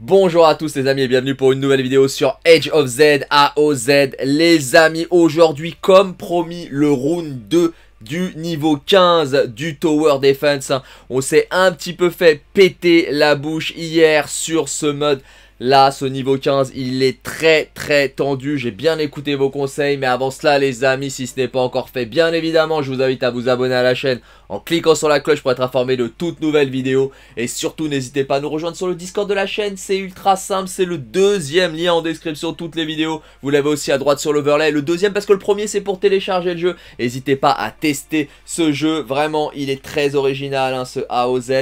Bonjour à tous les amis et bienvenue pour une nouvelle vidéo sur Age of Z, AOZ. Les amis, aujourd'hui, comme promis, le round 2 du niveau 15 du Tower Defense. On s'est un petit peu fait péter la bouche hier sur ce mode Là, ce niveau 15, il est très très tendu. J'ai bien écouté vos conseils, mais avant cela, les amis, si ce n'est pas encore fait, bien évidemment, je vous invite à vous abonner à la chaîne en cliquant sur la cloche pour être informé de toutes nouvelles vidéos. Et surtout, n'hésitez pas à nous rejoindre sur le Discord de la chaîne. C'est ultra simple, c'est le deuxième lien en description, de toutes les vidéos. Vous l'avez aussi à droite sur l'overlay. Le deuxième, parce que le premier, c'est pour télécharger le jeu. N'hésitez pas à tester ce jeu. Vraiment, il est très original, hein, ce AOZ.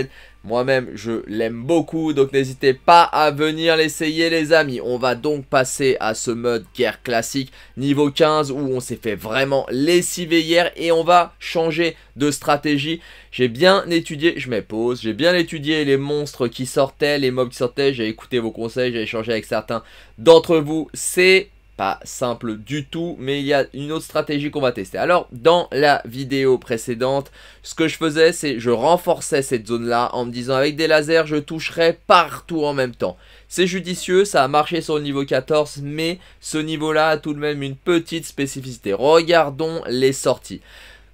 Moi-même, je l'aime beaucoup, donc n'hésitez pas à venir l'essayer les amis. On va donc passer à ce mode guerre classique niveau 15 où on s'est fait vraiment lessiver hier et on va changer de stratégie. J'ai bien étudié, je mets pause, j'ai bien étudié les monstres qui sortaient, les mobs qui sortaient, j'ai écouté vos conseils, j'ai échangé avec certains d'entre vous. C'est pas simple du tout, mais il y a une autre stratégie qu'on va tester. Alors, dans la vidéo précédente, ce que je faisais, c'est je renforçais cette zone-là en me disant avec des lasers, je toucherai partout en même temps. C'est judicieux, ça a marché sur le niveau 14, mais ce niveau-là a tout de même une petite spécificité. Regardons les sorties.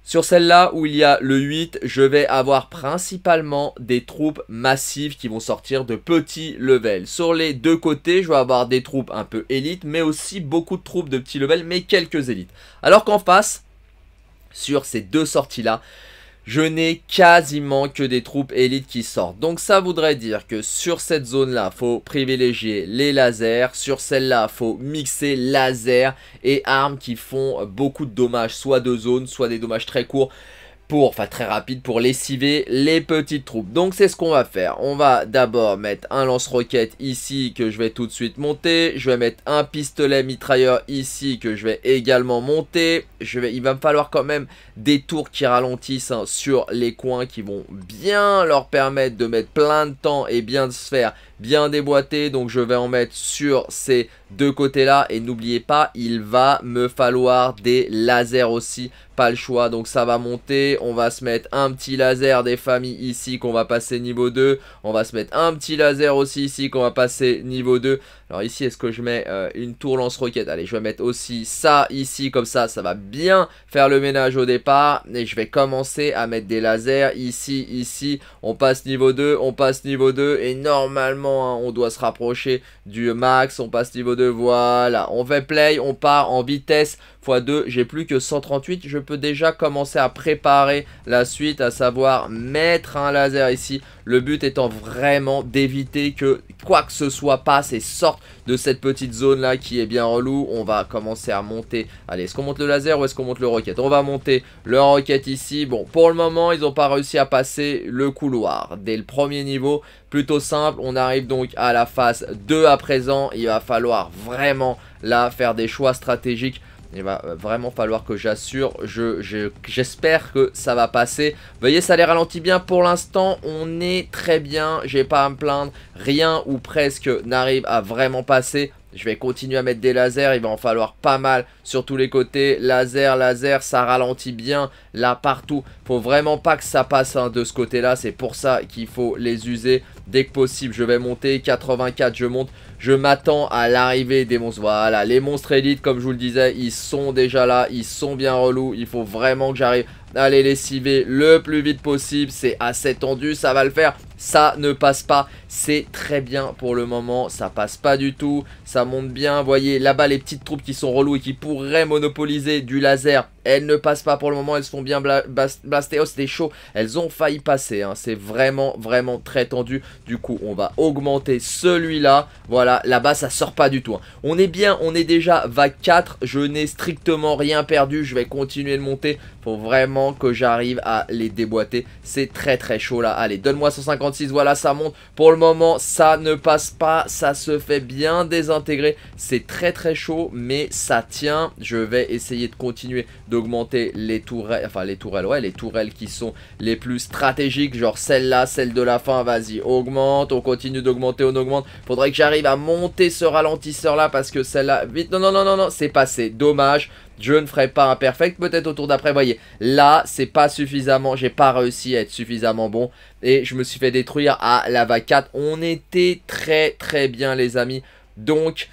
Sur celle-là où il y a le 8, je vais avoir principalement des troupes massives qui vont sortir de petits levels. Sur les deux côtés, je vais avoir des troupes un peu élites, mais aussi beaucoup de troupes de petits levels, mais quelques élites. Alors qu'en face, sur ces deux sorties-là, je n'ai quasiment que des troupes élites qui sortent. Donc ça voudrait dire que sur cette zone-là, faut privilégier les lasers. Sur celle-là, faut mixer laser et armes qui font beaucoup de dommages, soit de zones soit des dommages très courts enfin très rapide, pour lessiver les petites troupes. Donc c'est ce qu'on va faire. On va d'abord mettre un lance-roquette ici que je vais tout de suite monter. Je vais mettre un pistolet mitrailleur ici que je vais également monter. Je vais, il va me falloir quand même des tours qui ralentissent hein, sur les coins qui vont bien leur permettre de mettre plein de temps et bien de se faire bien déboîté. Donc je vais en mettre sur ces deux côtés-là. Et n'oubliez pas, il va me falloir des lasers aussi. Pas le choix. Donc ça va monter. On va se mettre un petit laser des familles ici qu'on va passer niveau 2. On va se mettre un petit laser aussi ici qu'on va passer niveau 2. Alors ici, est-ce que je mets euh, une tour lance-roquette Allez, je vais mettre aussi ça ici. Comme ça, ça va bien faire le ménage au départ. Et je vais commencer à mettre des lasers ici, ici. On passe niveau 2, on passe niveau 2. Et normalement Hein, on doit se rapprocher du max, on passe niveau de voile. On fait play, on part en vitesse x2, j'ai plus que 138, je peux déjà commencer à préparer la suite, à savoir mettre un laser ici. Le but étant vraiment d'éviter que quoi que ce soit passe et sorte de cette petite zone là qui est bien relou. On va commencer à monter. Allez, est-ce qu'on monte le laser ou est-ce qu'on monte le rocket, On va monter le rocket ici. Bon, pour le moment, ils n'ont pas réussi à passer le couloir. Dès le premier niveau, plutôt simple, on arrive donc à la phase 2 à présent. Il va falloir vraiment là faire des choix stratégiques il va vraiment falloir que j'assure. Je J'espère que ça va passer. Veuillez, ça les ralentit bien. Pour l'instant, on est très bien. J'ai pas à me plaindre. Rien ou presque n'arrive à vraiment passer. Je vais continuer à mettre des lasers, il va en falloir pas mal sur tous les côtés. Laser, laser, ça ralentit bien là partout. Faut vraiment pas que ça passe hein, de ce côté-là, c'est pour ça qu'il faut les user dès que possible. Je vais monter, 84, je monte. Je m'attends à l'arrivée des monstres. Voilà, les monstres élites, comme je vous le disais, ils sont déjà là, ils sont bien relous. Il faut vraiment que j'arrive Allez les civer le plus vite possible. C'est assez tendu, ça va le faire. Ça ne passe pas. C'est très bien pour le moment. Ça passe pas du tout. Ça monte bien. Voyez là-bas les petites troupes qui sont reloues et qui pourraient monopoliser du laser. Elles ne passent pas pour le moment. Elles se font bien blaster. Oh, c'était chaud. Elles ont failli passer. Hein. C'est vraiment, vraiment très tendu. Du coup, on va augmenter celui-là. Voilà, là-bas, ça sort pas du tout. Hein. On est bien. On est déjà vague 4. Je n'ai strictement rien perdu. Je vais continuer de monter faut vraiment que j'arrive à les déboîter. C'est très très chaud là. Allez, donne-moi 156. Voilà, ça monte. Pour le moment, ça ne passe pas. Ça se fait bien désintégrer. C'est très très chaud, mais ça tient. Je vais essayer de continuer d'augmenter les tourelles. Enfin, les tourelles, ouais, les tourelles qui sont les plus stratégiques. Genre celle-là, celle de la fin. Vas-y, augmente. On continue d'augmenter, on augmente. Faudrait que j'arrive à monter ce ralentisseur là parce que celle-là... Vite, non, non, non, non, non, c'est passé. Dommage je ne ferai pas un perfect, peut-être au tour d'après, voyez, là, c'est pas suffisamment, j'ai pas réussi à être suffisamment bon, et je me suis fait détruire à la 4, on était très très bien les amis, donc...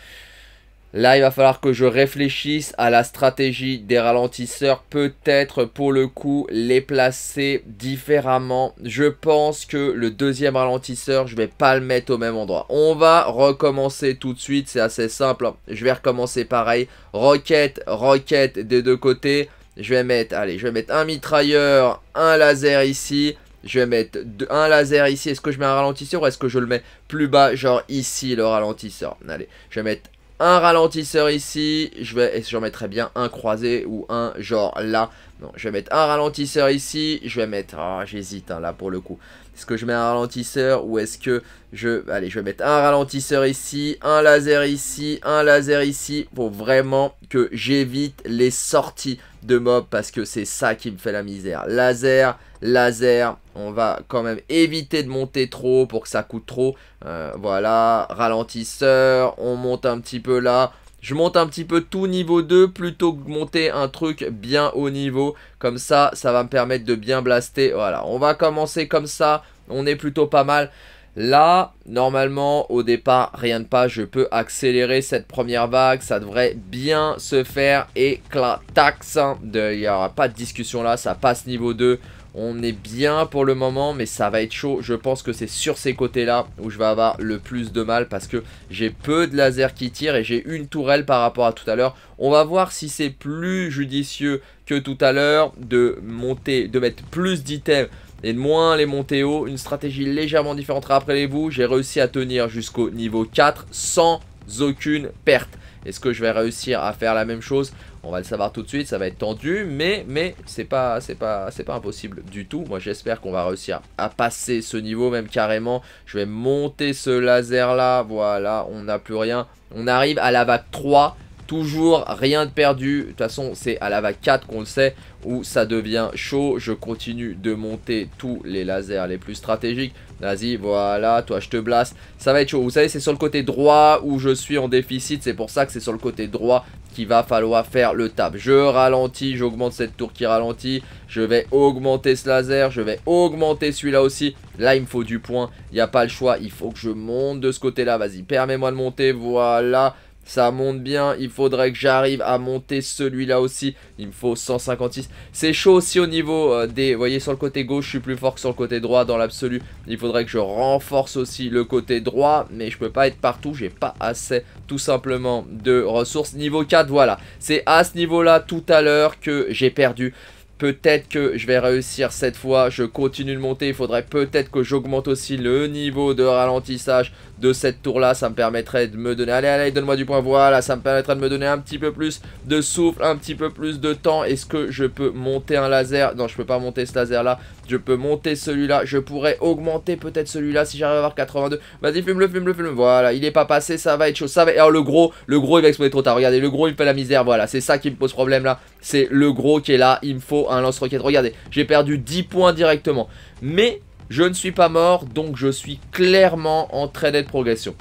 Là, il va falloir que je réfléchisse à la stratégie des ralentisseurs. Peut-être, pour le coup, les placer différemment. Je pense que le deuxième ralentisseur, je vais pas le mettre au même endroit. On va recommencer tout de suite. C'est assez simple. Je vais recommencer pareil. Roquette, roquette des deux côtés. Je vais mettre, allez, je vais mettre un mitrailleur, un laser ici. Je vais mettre un laser ici. Est-ce que je mets un ralentisseur ou est-ce que je le mets plus bas, genre ici, le ralentisseur Allez, je vais mettre un ralentisseur ici. Je vais, j'en mettrai bien un croisé ou un genre là. Non, je vais mettre un ralentisseur ici. Je vais mettre, ah, j'hésite hein, là pour le coup. Est-ce que je mets un ralentisseur ou est-ce que je... Allez, je vais mettre un ralentisseur ici, un laser ici, un laser ici, pour vraiment que j'évite les sorties de mobs parce que c'est ça qui me fait la misère. Laser, laser, on va quand même éviter de monter trop pour que ça coûte trop. Euh, voilà, ralentisseur, on monte un petit peu là, je monte un petit peu tout niveau 2 plutôt que monter un truc bien haut niveau. Comme ça, ça va me permettre de bien blaster. Voilà, on va commencer comme ça. On est plutôt pas mal. Là, normalement, au départ, rien de pas, je peux accélérer cette première vague, ça devrait bien se faire, et clatax. il n'y aura pas de discussion là, ça passe niveau 2, on est bien pour le moment, mais ça va être chaud. Je pense que c'est sur ces côtés-là où je vais avoir le plus de mal parce que j'ai peu de lasers qui tirent et j'ai une tourelle par rapport à tout à l'heure. On va voir si c'est plus judicieux que tout à l'heure de monter, de mettre plus d'items et de moins les monter haut. Une stratégie légèrement différente. Après vous j'ai réussi à tenir jusqu'au niveau 4 sans aucune perte. Est-ce que je vais réussir à faire la même chose On va le savoir tout de suite, ça va être tendu, mais, mais c'est pas, c'est pas, c'est pas impossible du tout. Moi, j'espère qu'on va réussir à passer ce niveau, même carrément. Je vais monter ce laser là, voilà, on n'a plus rien. On arrive à la vague 3. Toujours rien de perdu. De toute façon, c'est à la vague 4 qu'on le sait où ça devient chaud. Je continue de monter tous les lasers les plus stratégiques. Vas-y, voilà, toi je te blasse. Ça va être chaud. Vous savez, c'est sur le côté droit où je suis en déficit. C'est pour ça que c'est sur le côté droit qu'il va falloir faire le tap. Je ralentis, j'augmente cette tour qui ralentit. Je vais augmenter ce laser, je vais augmenter celui-là aussi. Là, il me faut du point. Il n'y a pas le choix. Il faut que je monte de ce côté-là. Vas-y, permets-moi de monter. Voilà. Ça monte bien, il faudrait que j'arrive à monter celui-là aussi. Il me faut 156. C'est chaud aussi au niveau euh, des... Vous voyez, sur le côté gauche, je suis plus fort que sur le côté droit dans l'absolu. Il faudrait que je renforce aussi le côté droit, mais je peux pas être partout. J'ai pas assez, tout simplement, de ressources. Niveau 4, voilà. C'est à ce niveau-là, tout à l'heure, que j'ai perdu. Peut-être que je vais réussir cette fois, je continue de monter, il faudrait peut-être que j'augmente aussi le niveau de ralentissage de cette tour là, ça me permettrait de me donner, allez allez donne moi du point, voilà, ça me permettrait de me donner un petit peu plus de souffle, un petit peu plus de temps, est-ce que je peux monter un laser, non je peux pas monter ce laser là, je peux monter celui-là, je pourrais augmenter peut-être celui-là si j'arrive à avoir 82, vas-y fume-le, fume-le, fume-le, voilà, il n'est pas passé, ça va être chaud, ça va, alors oh, le gros, le gros il va exploser trop tard, regardez, le gros il fait la misère, voilà, c'est ça qui me pose problème là, c'est le gros qui est là, il me faut un hein, lance-roquette. Regardez, j'ai perdu 10 points directement. Mais je ne suis pas mort, donc je suis clairement en train d'être progression.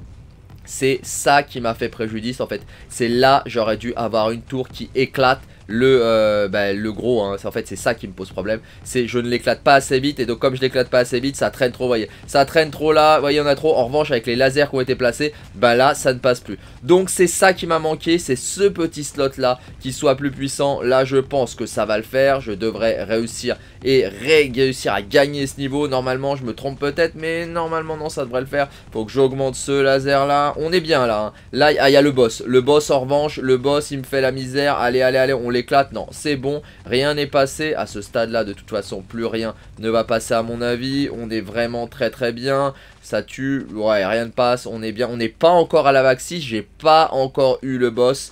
C'est ça qui m'a fait préjudice en fait. C'est là j'aurais dû avoir une tour qui éclate le, euh, bah, le gros, hein, en fait c'est ça qui me pose problème, c'est je ne l'éclate pas assez vite, et donc comme je l'éclate pas assez vite, ça traîne trop, voyez, ça traîne trop là, vous voyez, on a trop, en revanche avec les lasers qui ont été placés, bah là ça ne passe plus. Donc c'est ça qui m'a manqué, c'est ce petit slot là, qui soit plus puissant, là je pense que ça va le faire, je devrais réussir et réussir à gagner ce niveau, normalement je me trompe peut-être, mais normalement non ça devrait le faire, faut que j'augmente ce laser là, on est bien là, hein. là il y a le boss, le boss en revanche, le boss il me fait la misère, allez allez allez, on non, c'est bon. Rien n'est passé. À ce stade-là, de toute façon, plus rien ne va passer à mon avis. On est vraiment très très bien. Ça tue. Ouais, rien ne passe. On est bien. On n'est pas encore à la Vaxi. J'ai pas encore eu le boss.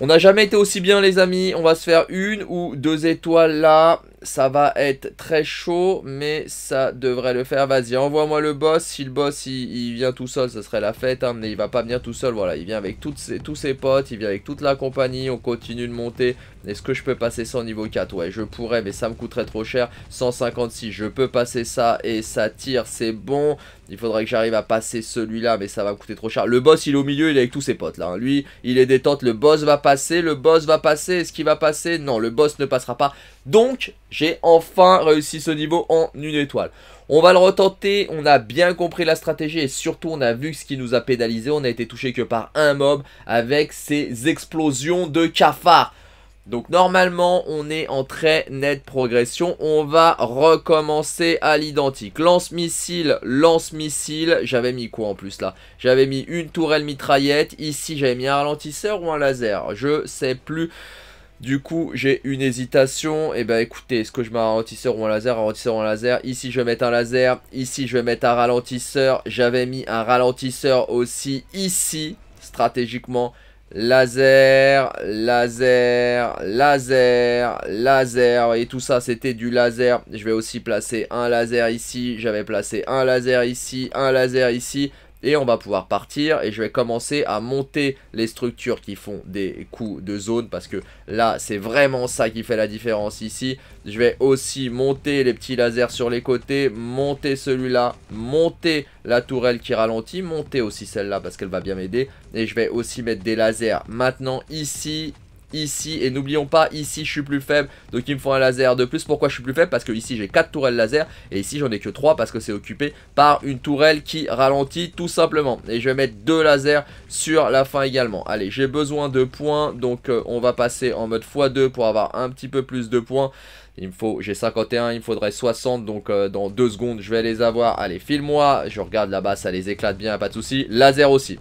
On n'a jamais été aussi bien les amis, on va se faire une ou deux étoiles là, ça va être très chaud, mais ça devrait le faire. Vas-y, envoie-moi le boss. Si le boss, il, vient tout seul, ce serait la fête. Hein, mais il va pas venir tout seul. Voilà, il vient avec tous ses potes. Il vient avec toute la compagnie. On continue de monter. Est-ce que je peux passer ça au niveau 4 Ouais, je pourrais, mais ça me coûterait trop cher. 156, je peux passer ça. Et ça tire, c'est bon. Il faudrait que j'arrive à passer celui-là, mais ça va me coûter trop cher. Le boss, il est au milieu, il est avec tous ses potes, là. Hein. Lui, il est détente. Le boss va passer. Le boss va passer. Est-ce qu'il va passer Non, le boss ne passera pas. Donc, j'ai enfin réussi ce niveau en une étoile. On va le retenter, on a bien compris la stratégie et surtout on a vu ce qui nous a pédalisé. On a été touché que par un mob avec ses explosions de cafards. Donc normalement on est en très nette progression, on va recommencer à l'identique. Lance-missile, lance-missile, j'avais mis quoi en plus là J'avais mis une tourelle mitraillette, ici j'avais mis un ralentisseur ou un laser, je sais plus... Du coup, j'ai une hésitation. Et eh ben écoutez, est-ce que je mets un ralentisseur ou un laser Un ralentisseur ou un laser. Ici, je vais mettre un laser. Ici, je vais mettre un ralentisseur. J'avais mis un ralentisseur aussi ici, stratégiquement. Laser, laser, laser, laser. Et tout ça, c'était du laser. Je vais aussi placer un laser ici. J'avais placé un laser ici, un laser ici et on va pouvoir partir et je vais commencer à monter les structures qui font des coups de zone parce que là c'est vraiment ça qui fait la différence ici je vais aussi monter les petits lasers sur les côtés monter celui-là monter la tourelle qui ralentit monter aussi celle-là parce qu'elle va bien m'aider et je vais aussi mettre des lasers maintenant ici ici. Et n'oublions pas, ici, je suis plus faible. Donc, il me faut un laser de plus. Pourquoi je suis plus faible Parce que ici, j'ai 4 tourelles laser. Et ici, j'en ai que 3 parce que c'est occupé par une tourelle qui ralentit tout simplement. Et je vais mettre 2 lasers sur la fin également. Allez, j'ai besoin de points. Donc, euh, on va passer en mode x2 pour avoir un petit peu plus de points. Il me faut, j'ai 51, il me faudrait 60, donc euh, dans 2 secondes, je vais les avoir. Allez, file-moi, je regarde là-bas, ça les éclate bien, pas de souci. Laser aussi.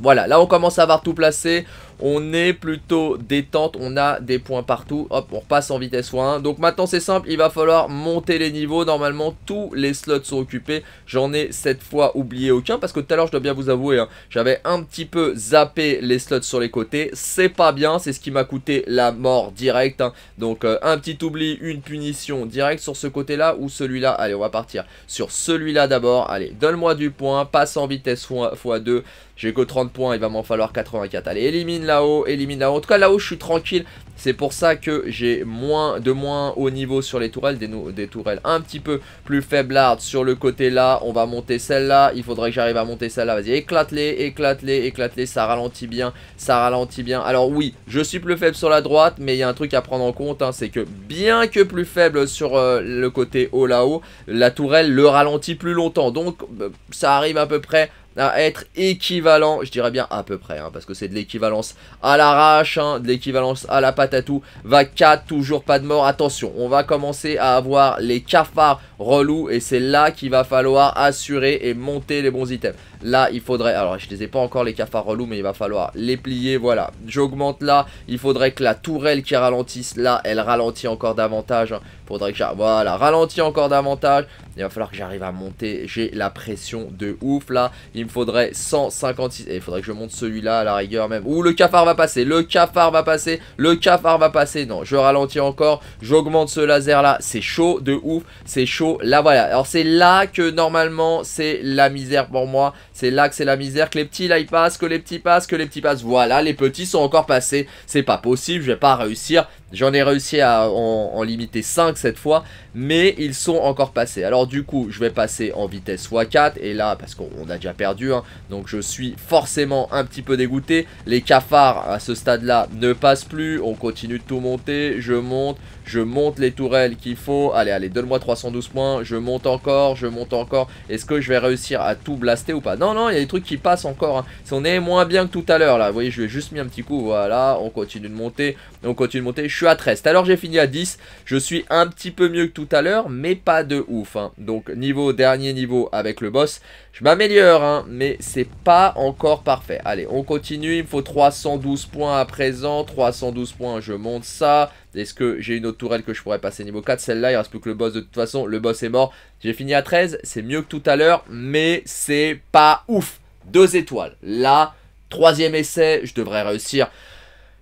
Voilà, là on commence à avoir tout placé. On est plutôt détente, on a des points partout. Hop, on repasse en vitesse 1. Donc maintenant c'est simple, il va falloir monter les niveaux. Normalement tous les slots sont occupés. J'en ai cette fois oublié aucun parce que tout à l'heure je dois bien vous avouer, hein, j'avais un petit peu zappé les slots sur les côtés. C'est pas bien, c'est ce qui m'a coûté la mort directe. Hein. Donc euh, un petit oubli, une punition directe sur ce côté-là ou celui-là. Allez, on va partir sur celui-là d'abord. Allez, donne-moi du point, passe en vitesse x2. J'ai que 30 points, il va m'en falloir 84. Allez, élimine là-haut, élimine là-haut. En tout cas, là-haut, je suis tranquille. C'est pour ça que j'ai moins de moins haut niveau sur les tourelles, des, des tourelles un petit peu plus faibles sur le côté là. On va monter celle-là, il faudrait que j'arrive à monter celle-là. Vas-y, éclate-les, éclate-les, éclate-les, ça ralentit bien, ça ralentit bien. Alors oui, je suis plus faible sur la droite, mais il y a un truc à prendre en compte, hein, c'est que bien que plus faible sur euh, le côté haut là-haut, la tourelle le ralentit plus longtemps. Donc euh, ça arrive à peu près à être équivalent, je dirais bien à peu près, hein, parce que c'est de l'équivalence à l'arrache, hein, de l'équivalence à la patatou. Va 4, toujours pas de mort, attention, on va commencer à avoir les cafards relous, et c'est là qu'il va falloir assurer et monter les bons items. Là, il faudrait, alors je les ai pas encore les cafards relous, mais il va falloir les plier, voilà. J'augmente là, il faudrait que la tourelle qui ralentisse là, elle ralentit encore davantage, hein. Faudrait que j'arrive. Voilà, ralentis encore davantage. Il va falloir que j'arrive à monter. J'ai la pression de ouf là. Il me faudrait 156. Et il faudrait que je monte celui-là à la rigueur même. Ouh, le cafard va passer. Le cafard va passer. Le cafard va passer. Non, je ralentis encore. J'augmente ce laser là. C'est chaud de ouf. C'est chaud. Là voilà. Alors c'est là que normalement c'est la misère pour moi. C'est là que c'est la misère, que les petits là ils passent, que les petits passent, que les petits passent. Voilà, les petits sont encore passés. C'est pas possible, je vais pas réussir. J'en ai réussi à en, limiter 5 cette fois, mais ils sont encore passés. Alors du coup, je vais passer en vitesse x4, et là, parce qu'on a déjà perdu, hein, donc je suis forcément un petit peu dégoûté. Les cafards à ce stade-là ne passent plus, on continue de tout monter, je monte, je monte les tourelles qu'il faut. Allez, allez, donne-moi 312 points. Je monte encore, je monte encore. Est-ce que je vais réussir à tout blaster ou pas Non, non, il y a des trucs qui passent encore. Hein. Si on est moins bien que tout à l'heure, là, vous voyez, je lui ai juste mis un petit coup. Voilà, on continue de monter, on continue de monter. Je suis à 13. Alors j'ai fini à 10. Je suis un petit peu mieux que tout à l'heure, mais pas de ouf. Hein. Donc, niveau, dernier niveau avec le boss. Je m'améliore, hein, mais c'est pas encore parfait. Allez, on continue. Il me faut 312 points à présent. 312 points, je monte ça. Est-ce que j'ai une autre tourelle que je pourrais passer niveau 4 Celle-là, il reste plus que le boss de toute façon. Le boss est mort. J'ai fini à 13. C'est mieux que tout à l'heure, mais c'est pas ouf. Deux étoiles. Là, troisième essai, je devrais réussir.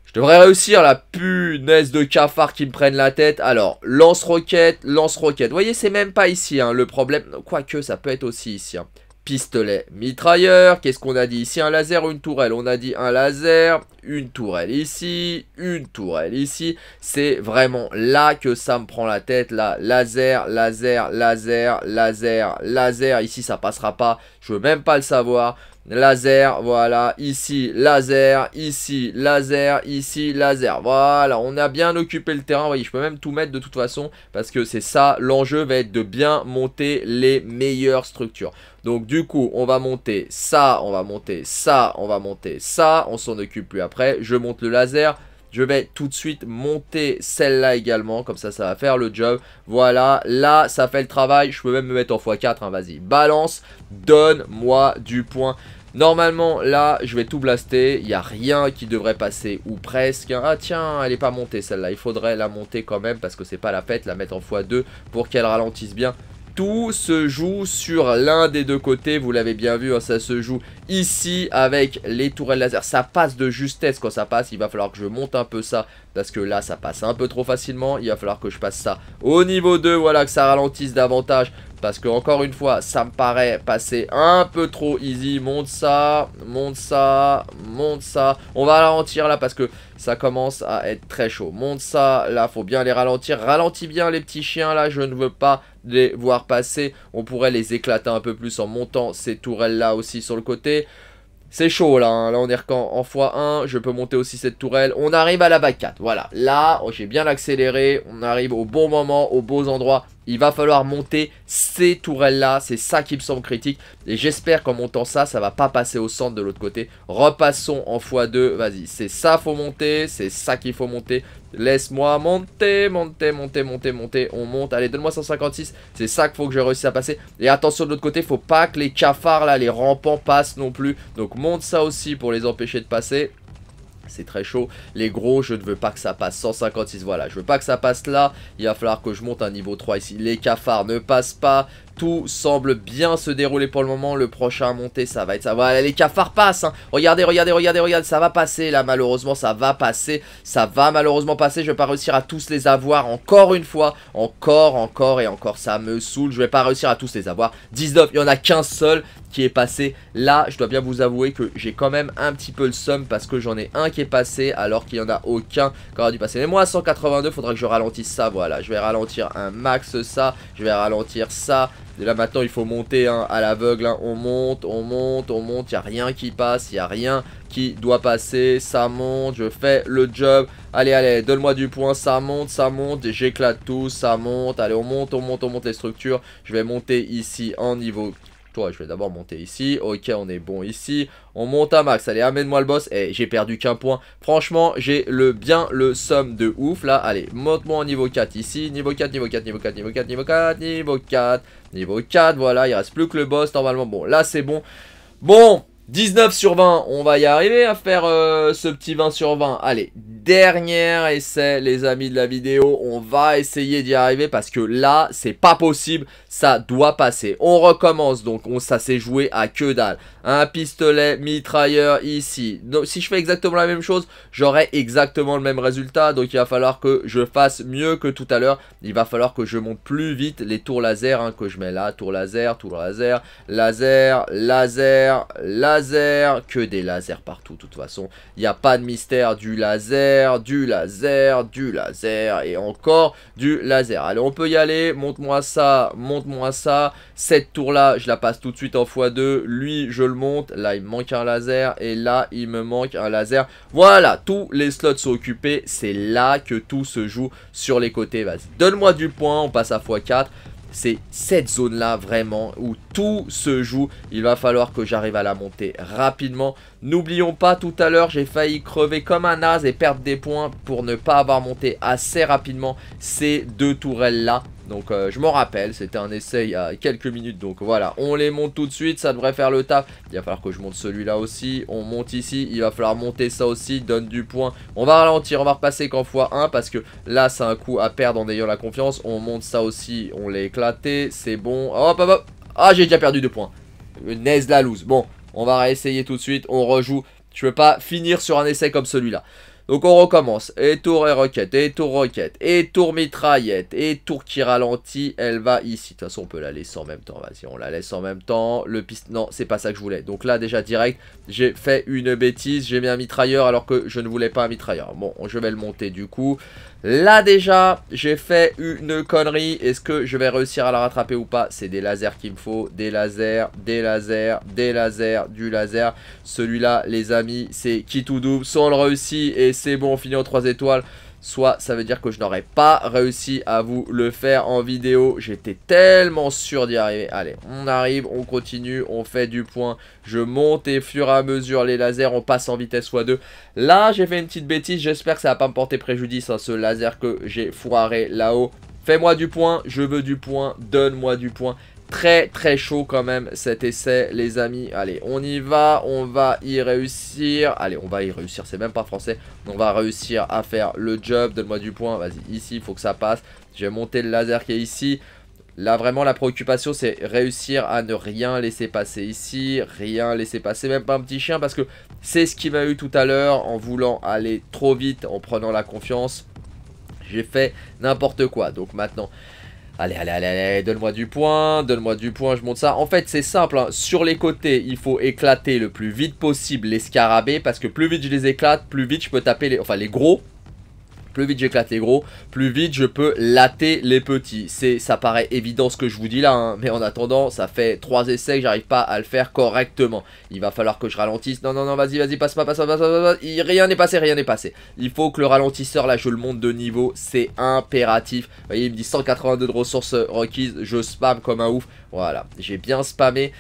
Je devrais réussir la punaise de cafard qui me prennent la tête. Alors, lance-roquette, lance-roquette. Vous voyez, c'est même pas ici hein, le problème. Quoique, ça peut être aussi ici. Hein pistolet mitrailleur. Qu'est-ce qu'on a dit ici Un laser ou une tourelle On a dit un laser, une tourelle ici, une tourelle ici. C'est vraiment là que ça me prend la tête. Là, laser, laser, laser, laser, laser. Ici, ça passera pas. Je veux même pas le savoir. Laser, voilà, ici, laser, ici, laser, ici, laser. Voilà, on a bien occupé le terrain. Vous voyez, je peux même tout mettre de toute façon parce que c'est ça, l'enjeu va être de bien monter les meilleures structures. Donc du coup, on va monter ça, on va monter ça, on va monter ça. On s'en occupe plus après. Je monte le laser. Je vais tout de suite monter celle-là également. Comme ça, ça va faire le job. Voilà, là, ça fait le travail. Je peux même me mettre en x4. Hein, Vas-y, balance. Donne-moi du point. Normalement, là, je vais tout blaster. Il n'y a rien qui devrait passer ou presque. Hein. Ah tiens, elle n'est pas montée celle-là. Il faudrait la monter quand même parce que c'est pas la pète. La mettre en x2 pour qu'elle ralentisse bien tout se joue sur l'un des deux côtés, vous l'avez bien vu, hein, ça se joue ici avec les tourelles laser, ça passe de justesse quand ça passe, il va falloir que je monte un peu ça, parce que là ça passe un peu trop facilement, il va falloir que je passe ça au niveau 2, voilà que ça ralentisse davantage parce que encore une fois ça me paraît passer un peu trop easy Monte ça, monte ça, monte ça On va ralentir là parce que ça commence à être très chaud Monte ça, là faut bien les ralentir Ralentis bien les petits chiens là je ne veux pas les voir passer On pourrait les éclater un peu plus en montant ces tourelles là aussi sur le côté c'est chaud là, hein. là on est en, x1, je peux monter aussi cette tourelle. On arrive à la back 4, voilà. Là, oh, j'ai bien accéléré, on arrive au bon moment, aux beaux endroits il va falloir monter ces tourelles-là. C'est ça qui me semble critique. Et j'espère qu'en montant ça, ça va pas passer au centre de l'autre côté. Repassons en x2. Vas-y, c'est ça qu'il faut monter. C'est ça qu'il faut monter. Laisse-moi monter, monter, monter, monter, monter. On monte. Allez, donne-moi 156. C'est ça qu'il faut que je réussisse à passer. Et attention de l'autre côté, faut pas que les cafards, là, les rampants passent non plus. Donc monte ça aussi pour les empêcher de passer. C'est très chaud. Les gros, je ne veux pas que ça passe. 156, voilà. Je veux pas que ça passe là. Il va falloir que je monte un niveau 3 ici. Les cafards ne passent pas. Tout semble bien se dérouler pour le moment. Le prochain à monter, ça va être ça. Voilà, les cafards passent. Hein. Regardez, regardez, regardez, regardez. Ça va passer là, malheureusement. Ça va passer. Ça va malheureusement passer. Je vais pas réussir à tous les avoir encore une fois. Encore, encore et encore. Ça me saoule. Je vais pas réussir à tous les avoir. 19, il y en a qu'un seul qui est passé. Là, je dois bien vous avouer que j'ai quand même un petit peu le seum parce que j'en ai un qui est passé alors qu'il n'y en a aucun qui aura dû passer. Mais moi, 182, 182, faudra que je ralentisse ça. Voilà, je vais ralentir un max ça. Je vais ralentir ça. Et là maintenant il faut monter hein, à l'aveugle, hein. on monte, on monte, on monte, il n'y a rien qui passe, il n'y a rien qui doit passer, ça monte, je fais le job, allez allez, donne-moi du point, ça monte, ça monte, j'éclate tout, ça monte, allez on monte, on monte, on monte les structures, je vais monter ici en niveau je vais d'abord monter ici. Ok, on est bon ici. On monte à max. Allez, amène-moi le boss. Et eh, j'ai perdu qu'un point. Franchement, j'ai le bien le somme de ouf là. Allez, monte-moi en niveau 4 ici. Niveau 4, niveau 4, niveau 4, niveau 4, niveau 4, niveau 4, niveau 4. Voilà, il reste plus que le boss normalement. Bon, là c'est bon. Bon, 19 sur 20, on va y arriver à faire euh, ce petit 20 sur 20. Allez, dernier essai les amis de la vidéo, on va essayer d'y arriver parce que là, c'est pas possible, ça doit passer. On recommence donc, on, ça s'est joué à que dalle. Un pistolet mitrailleur ici. Donc si je fais exactement la même chose, j'aurai exactement le même résultat. Donc il va falloir que je fasse mieux que tout à l'heure. Il va falloir que je monte plus vite les tours laser hein, que je mets là. Tour laser, tour laser, laser, laser, laser que des lasers partout de toute façon. Il n'y a pas de mystère, du laser, du laser, du laser et encore du laser. Allez, on peut y aller, monte-moi ça, monte-moi ça. Cette tour-là, je la passe tout de suite en x2. Lui, je le monte. Là, il me manque un laser et là, il me manque un laser. Voilà, tous les slots sont occupés. C'est là que tout se joue sur les côtés. Vas-y, donne-moi du point, on passe à x4 c'est cette zone-là vraiment où tout se joue. Il va falloir que j'arrive à la monter rapidement. N'oublions pas, tout à l'heure, j'ai failli crever comme un as et perdre des points pour ne pas avoir monté assez rapidement ces deux tourelles-là. Donc euh, je m'en rappelle, c'était un essai il y a quelques minutes. Donc voilà, on les monte tout de suite, ça devrait faire le taf. Il va falloir que je monte celui-là aussi. On monte ici, il va falloir monter ça aussi, donne du point. On va ralentir, on va repasser qu'en fois 1 parce que là c'est un coup à perdre en ayant la confiance. On monte ça aussi, on l'a éclaté, c'est bon. Hop hop hop Ah j'ai déjà perdu deux points. Naise la loose. Bon, on va réessayer tout de suite, on rejoue. Je veux pas finir sur un essai comme celui-là. Donc on recommence. Et tour et roquette, et tour roquette, et tour mitraillette, et tour qui ralentit. Elle va ici. De toute façon, on peut la laisser en même temps. Vas-y, on la laisse en même temps. Le piste... Non, c'est pas ça que je voulais. Donc là, déjà, direct, j'ai fait une bêtise. J'ai mis un mitrailleur alors que je ne voulais pas un mitrailleur. Bon, je vais le monter du coup. Là, déjà, j'ai fait une connerie. Est-ce que je vais réussir à la rattraper ou pas C'est des lasers qu'il me faut. Des lasers, des lasers, des lasers, du laser. Celui-là, les amis, c'est qui tout double. Soit le réussit et c'est bon, on finit en 3 étoiles. Soit ça veut dire que je n'aurais pas réussi à vous le faire en vidéo. J'étais tellement sûr d'y arriver. Allez, on arrive, on continue, on fait du point. Je monte et fur et à mesure les lasers, on passe en vitesse x2. Là, j'ai fait une petite bêtise. J'espère que ça va pas me porter préjudice, à hein, ce laser que j'ai foiré là-haut. Fais-moi du point, je veux du point, donne-moi du point. Très très chaud quand même cet essai les amis Allez on y va, on va y réussir Allez on va y réussir, c'est même pas français On va réussir à faire le job, donne-moi du point Vas-y ici, il faut que ça passe Je vais monter le laser qui est ici Là vraiment la préoccupation c'est réussir à ne rien laisser passer ici, rien laisser passer, même pas un petit chien parce que c'est ce qu'il m'a eu tout à l'heure en voulant aller trop vite, en prenant la confiance. J'ai fait n'importe quoi donc maintenant Allez, allez, allez, allez donne-moi du point, donne-moi du point, je monte ça. En fait, c'est simple, hein. sur les côtés, il faut éclater le plus vite possible les scarabées, parce que plus vite je les éclate, plus vite je peux taper les, enfin, les gros, plus vite j'éclate les gros, plus vite je peux latter les petits. C'est, Ça paraît évident ce que je vous dis là, hein, mais en attendant, ça fait 3 essais que j'arrive pas à le faire correctement. Il va falloir que je ralentisse. Non, non, non, vas-y, vas-y, passe pas, passe pas, passe Passe Rien n'est passé, rien n'est passé. Il faut que le ralentisseur, là, je le monte de niveau. C'est impératif. Vous voyez, il me dit 182 de ressources requises. Je spam comme un ouf. Voilà, j'ai bien spammé.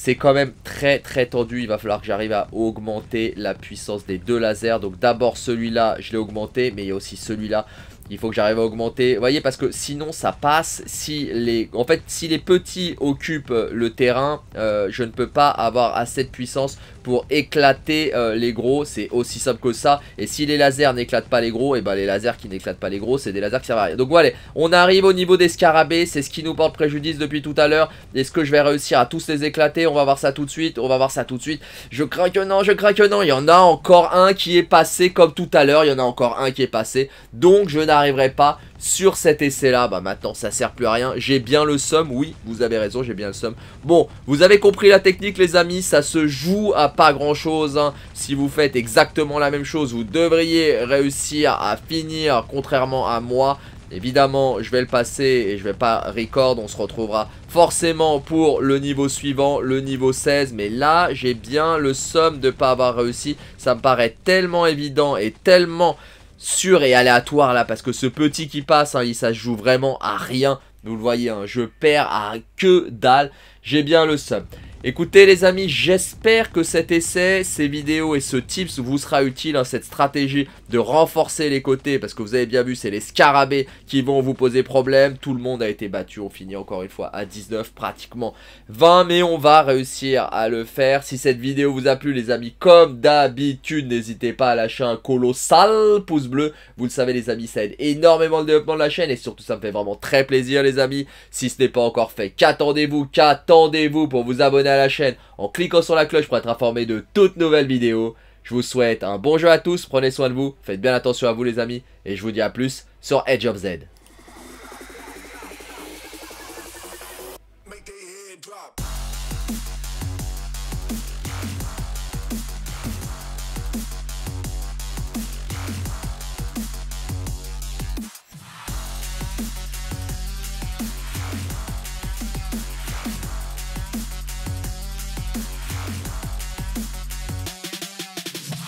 C'est quand même très très tendu. Il va falloir que j'arrive à augmenter la puissance des deux lasers. Donc d'abord celui-là, je l'ai augmenté. Mais il y a aussi celui-là il faut que j'arrive à augmenter. Vous voyez, parce que sinon ça passe. Si les, en fait, si les petits occupent le terrain, euh, je ne peux pas avoir assez de puissance pour éclater euh, les gros. C'est aussi simple que ça. Et si les lasers n'éclatent pas les gros, et eh ben les lasers qui n'éclatent pas les gros, c'est des lasers qui servent à rien. Donc voilà, on arrive au niveau des scarabées. C'est ce qui nous porte préjudice depuis tout à l'heure. Est-ce que je vais réussir à tous les éclater On va voir ça tout de suite. On va voir ça tout de suite. Je crains que non, je crains que non. Il y en a encore un qui est passé comme tout à l'heure. Il y en a encore un qui est passé. Donc je n'arrive n'arriverai pas sur cet essai-là. Bah maintenant, ça sert plus à rien. J'ai bien le somme. Oui, vous avez raison, j'ai bien le somme. Bon, vous avez compris la technique, les amis. Ça se joue à pas grand-chose. Hein. Si vous faites exactement la même chose, vous devriez réussir à finir, contrairement à moi. Évidemment, je vais le passer et je vais pas record. On se retrouvera forcément pour le niveau suivant, le niveau 16. Mais là, j'ai bien le somme de pas avoir réussi. Ça me paraît tellement évident et tellement sûr et aléatoire là parce que ce petit qui passe, hein, il ça joue vraiment à rien. Vous le voyez, hein, je perds à que dalle. J'ai bien le seum Écoutez les amis, j'espère que cet essai, ces vidéos et ce tips vous sera utile, hein, cette stratégie de renforcer les côtés, parce que vous avez bien vu, c'est les scarabées qui vont vous poser problème, tout le monde a été battu, on finit encore une fois à 19, pratiquement 20, mais on va réussir à le faire. Si cette vidéo vous a plu les amis, comme d'habitude, n'hésitez pas à lâcher un colossal pouce bleu, vous le savez les amis, ça aide énormément le développement de la chaîne, et surtout ça me fait vraiment très plaisir les amis, si ce n'est pas encore fait, qu'attendez-vous, qu'attendez-vous pour vous abonner à la chaîne en cliquant sur la cloche pour être informé de toutes nouvelles vidéos. Je vous souhaite un bon jeu à tous, prenez soin de vous, faites bien attention à vous les amis, et je vous dis à plus sur Edge of Z.